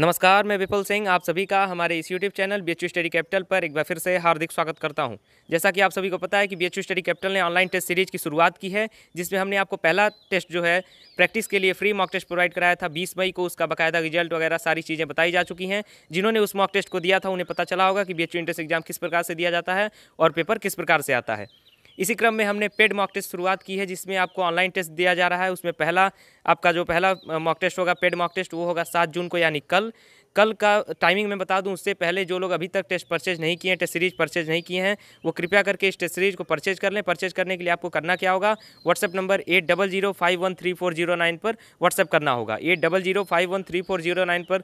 नमस्कार मैं विपुल सिंह आप सभी का हमारे इस YouTube channel B H study capital पर एक बार फिर से हार्दिक स्वागत करता हूं जैसा कि आप सभी को पता है कि बी एच स्टडी कैपिटल ने ऑनलाइन टेस्ट सीरीज की शुरुआत की है जिसमें हमने आपको पहला टेस्ट जो है प्रैक्टिस के लिए फ्री मॉक टेस्ट प्रोवाइड कराया था बीस मई को उसका बाकायदा रिजल्ट वगैरह सारी चीज़ें बताई जा चुकी हैं जिन्होंने उस मॉक टेस्ट को दिया था उन्हें पता चला होगा कि बी एच एग्जाम किस प्रकार से दिया जाता है और पेपर किस प्रकार से आता है इसी क्रम में हमने पेड मॉक टेस्ट शुरुआत की है जिसमें आपको ऑनलाइन टेस्ट दिया जा रहा है उसमें पहला आपका जो पहला मॉक टेस्ट होगा पेड मॉक टेस्ट वो होगा सात जून को यानी कल कल का टाइमिंग मैं बता दूं उससे पहले जो लोग अभी तक टेस्ट परचेज नहीं किए हैं टेस्ट सीरीज परचेज नहीं किए हैं वो कृपया करके इस टेस्ट सीरीज को परचेज कर लें परचेज करने के लिए आपको करना क्या होगा WhatsApp number eight double zero five one three four zero nine पर व्हाट्सअप करना होगा eight double zero five one three four zero nine पर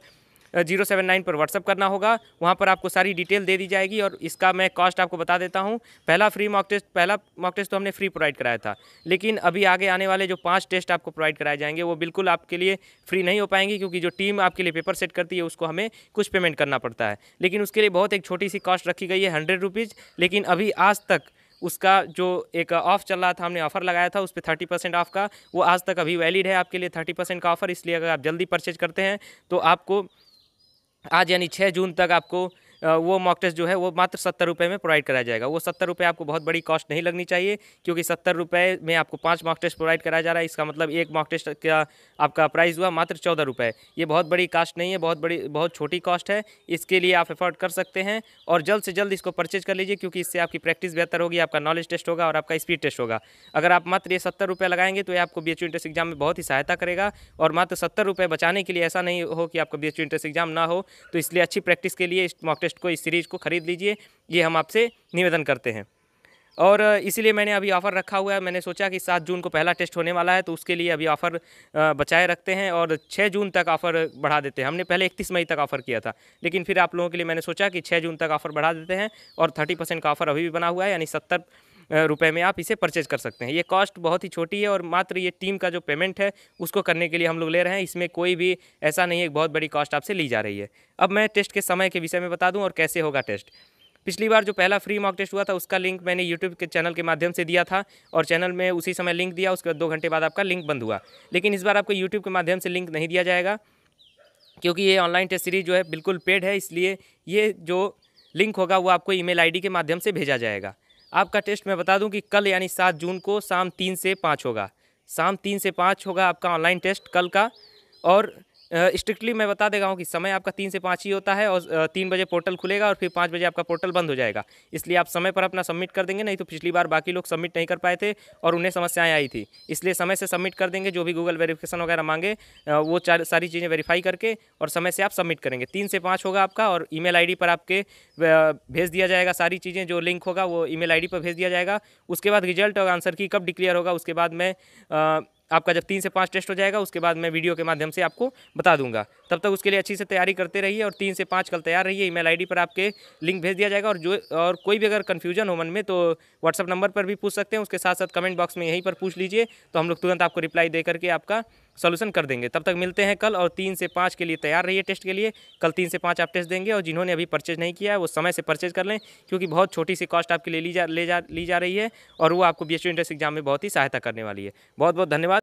जीरो सेवन नाइन पर व्हाट्सअप करना होगा वहाँ पर आपको सारी डिटेल दे दी जाएगी और इसका मैं कॉस्ट आपको बता देता हूँ पहला फ्री मॉक टेस्ट पहला मॉक टेस्ट तो हमने फ्री प्रोवाइड कराया था लेकिन अभी आगे आने वाले जो पाँच टेस्ट आपको प्रोवाइड कराए जाएंगे वो बिल्कुल आपके लिए फ्री नहीं हो पाएंगे क्योंकि जो टीम आपके लिए पेपर सेट करती है उसको हमें कुछ पेमेंट करना पड़ता है लेकिन उसके लिए बहुत एक छोटी सी कॉस्ट रखी गई है हंड्रेड रुपीज़ लेकिन अभी आज तक उसका जो एक ऑफ़ चल रहा था हमने ऑफ़र लगाया था उस पर थर्टी परसेंट ऑफ़ का वो आज तक अभी वैलिड है आपके लिए थर्टी परसेंट का ऑफ़र इसलिए अगर आप जल्दी परचेज करते हैं तो आपको आज यानी छः जून तक आपको वो मॉक टेस्ट जो है वो मात्र सत्तर रुपये में प्रोवाइड कराया जाएगा वो सत्तर रुपये आपको बहुत बड़ी कॉस्ट नहीं लगनी चाहिए क्योंकि सत्तर रुपये में आपको पाँच मॉक टेस्ट प्रोवाइड कराया जा रहा है इसका मतलब एक मॉक टेस्ट का आपका प्राइस हुआ मात्र चौदह रुपये ये बहुत बड़ी कास्ट नहीं है बहुत बड़ी बहुत छोटी कॉस्ट है इसके लिए आप एफोर्ड कर सकते हैं और जल्द से जल्द इसको परचेज कर लीजिए क्योंकि इससे आपकी प्रैक्टिस बेहतर होगी आपका नॉलेज टेस्ट होगा और आपका स्पीड टेस्ट होगा अगर आप मात्र ये सत्तर रुपये लगाएंगे तो ये आपको बी एच एग्जाम में बहुत ही सहायता करेगा और मात्र सत्तर रुपये बचाने के लिए ऐसा नहीं हो कि आपका बी एच एग्जाम ना हो तो इसलिए अच्छी प्रैक्टिस के लिए इस मॉक टेस्ट इंटरेस्ट को इस सीरीज़ को ख़रीद लीजिए ये हम आपसे निवेदन करते हैं और इसीलिए मैंने अभी ऑफ़र रखा हुआ है मैंने सोचा कि सात जून को पहला टेस्ट होने वाला है तो उसके लिए अभी ऑफ़र बचाए रखते हैं और छः जून तक ऑफ़र बढ़ा देते हैं हमने पहले इकतीस मई तक ऑफ़र किया था लेकिन फिर आप लोगों के लिए मैंने सोचा कि छः जून तक ऑफ़र बढ़ा देते हैं और थर्टी परसेंट का ऑफ़र अभी भी बना हुआ है यानी सत्तर रुपए में आप इसे परचेज कर सकते हैं ये कॉस्ट बहुत ही छोटी है और मात्र ये टीम का जो पेमेंट है उसको करने के लिए हम लोग ले रहे हैं इसमें कोई भी ऐसा नहीं है बहुत बड़ी कॉस्ट आपसे ली जा रही है अब मैं टेस्ट के समय के विषय में बता दूँ और कैसे होगा टेस्ट पिछली बार जो पहला फ्री मॉक टेस्ट हुआ था उसका लिंक मैंने यूट्यूब के चैनल के माध्यम से दिया था और चैनल में उसी समय लिंक दिया उसके बाद दो घंटे बाद आपका लिंक बंद हुआ लेकिन इस बार आपको यूट्यूब के माध्यम से लिंक नहीं दिया जाएगा क्योंकि ये ऑनलाइन टेस्ट सीरीज जो है बिल्कुल पेड है इसलिए ये जो लिंक होगा वो आपको ई मेल के माध्यम से भेजा जाएगा आपका टेस्ट मैं बता दूं कि कल यानी सात जून को शाम तीन से पाँच होगा शाम तीन से पाँच होगा आपका ऑनलाइन टेस्ट कल का और स्ट्रिक्टली मैं बता देगा हूँ कि समय आपका तीन से पाँच ही होता है और तीन बजे पोर्टल खुलेगा और फिर पाँच बजे आपका पोर्टल बंद हो जाएगा इसलिए आप समय पर अपना सबमिट कर देंगे नहीं तो पिछली बार बाकी लोग सबमिट नहीं कर पाए थे और उन्हें समस्याएँ आई थी इसलिए समय से सबमिट कर देंगे जो भी गूगल वेरीफिकेशन वगैरह मांगे वो सारी चीज़ें वेरीफाई करके और समय से आप सबमिट करेंगे तीन से पाँच होगा आपका और ई मेल पर आपके भेज दिया जाएगा सारी चीज़ें जो लिंक होगा वो ई मेल पर भेज दिया जाएगा उसके बाद रिजल्ट और आंसर की कब डिक्लेयर होगा उसके बाद मैं आपका जब तीन से पाँच टेस्ट हो जाएगा उसके बाद मैं वीडियो के माध्यम से आपको बता दूंगा तब तक उसके लिए अच्छी से तैयारी करते रहिए और तीन से पाँच कल तैयार रहिए ईमेल आईडी पर आपके लिंक भेज दिया जाएगा और जो और कोई भी अगर कन्फ्यूजन हो मन में तो व्हाट्सअप नंबर पर भी पूछ सकते हैं उसके साथ साथ कमेंट बॉक्स में यहीं पर पूछ लीजिए तो हम लोग तुरंत आपको रिप्लाई दे करके आपका सोल्यूशन कर देंगे तब तक मिलते हैं कल और तीन से पाँच के लिए तैयार रहिए टेस्ट के लिए कल तीन से पाँच आप टेस्ट देंगे और जिन्होंने अभी परचेज नहीं किया है वो समय से परचेज कर लें क्योंकि बहुत छोटी सी कॉस्ट आपके लिए ली जा ले जा ली जा रही है और वो आपको बी एस एग्जाम में बहुत ही सहायता करने वाली है बहुत बहुत धन्यवाद